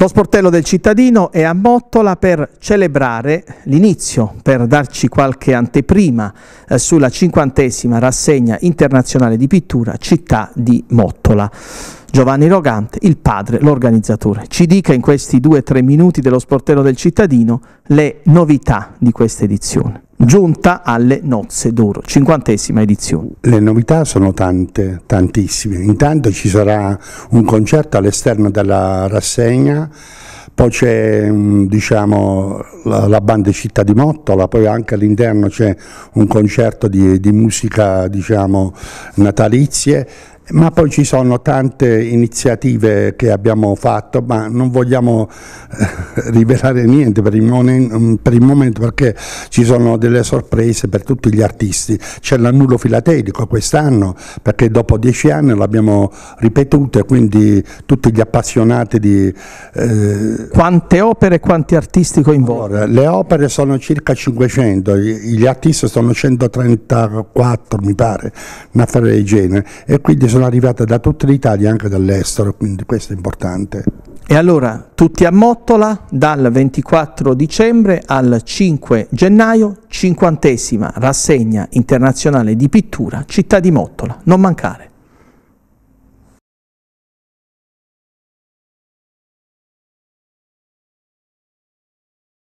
Lo sportello del cittadino è a Mottola per celebrare l'inizio, per darci qualche anteprima eh, sulla cinquantesima rassegna internazionale di pittura Città di Mottola. Giovanni Rogante, il padre, l'organizzatore, ci dica in questi due o tre minuti dello sportello del cittadino le novità di questa edizione giunta alle nozze d'oro, cinquantesima edizione. Le novità sono tante, tantissime. Intanto ci sarà un concerto all'esterno della rassegna, poi c'è mm, diciamo, la, la, banda Città di Mottola, poi anche all'interno c'è un concerto di, di musica diciamo, natalizie ma poi ci sono tante iniziative che abbiamo fatto, ma non vogliamo eh, rivelare niente per il, per il, momento perché ci sono delle sorprese per tutti gli artisti. C'è l'annullo filatelico quest'anno perché dopo dieci anni l'abbiamo ripetuto e quindi tutti gli appassionati di... Eh... Quante opere e quanti artisti coinvolti? Allora, le opere sono circa 500, gli, artisti sono 134 mi pare, una affare del genere e quindi sono sono arrivate da tutta l'Italia, anche dall'estero, quindi questo è importante. E allora tutti a Mottola dal 24 dicembre al 5 gennaio, cinquantesima rassegna internazionale di pittura Città di Mottola, non mancare.